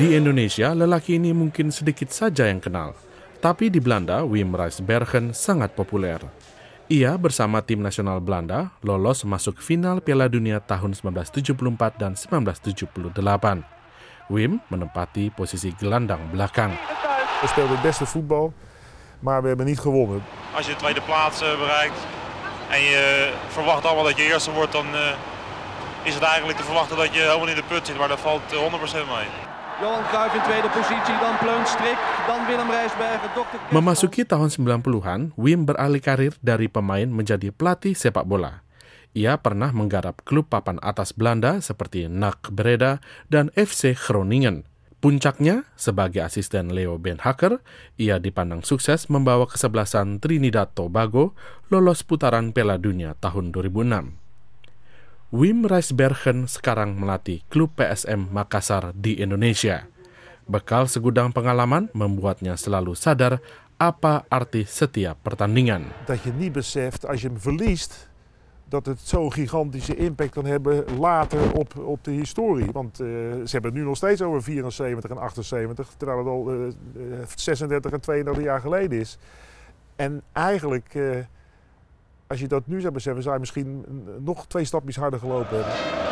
Di Indonesia, lelaki ini mungkin sedikit saja yang kenal, tapi di Belanda, Wim Rijsbergen sangat populer. Ia bersama tim nasional Belanda lolos masuk final Piala Dunia tahun 1974 dan 1978. Wim menempati posisi gelandang belakang. We speelden het beste voetbal, maar we hebben niet gewonnen. Als je de tweede plaats eh, bereikt en je eh, verwacht allemaal dat je eerste wordt, dan eh, is het eigenlijk te verwachten dat je helemaal in de put zit, maar dat valt 100% mee. Johan Cruijff in tweede positie, dan Pleun Strik, dan Willem Rijsbergen. dokter... Memasuki tahun 90-an, Wim beralih karir dari pemain menjadi pelatih sepak bola. Ia pernah menggarap klub papan atas Belanda seperti NAC Breda dan FC Groningen. Puncaknya, sebagai asisten Leo Ben Hacker, ia dipandang sukses membawa kesebelasan Trinidad Tobago lolos putaran Piala Dunia tahun 2006. Wim Reisbergen sekarang melatih klub PSM Makassar di Indonesia. Bekal segudang pengalaman membuatnya selalu sadar apa arti setiap pertandingan. Dat je niet beseft als je hem verliest dat het zo'n gigantische impact kan hebben later op, op de historie. Want eh, ze hebben het nu nog steeds over 74 en 78, terwijl het al 36 eh, eh, en 32 jaar geleden is. En eigenlijk als je dat nu zou beseffen, zou je misschien nog twee stapjes harder gelopen hebben.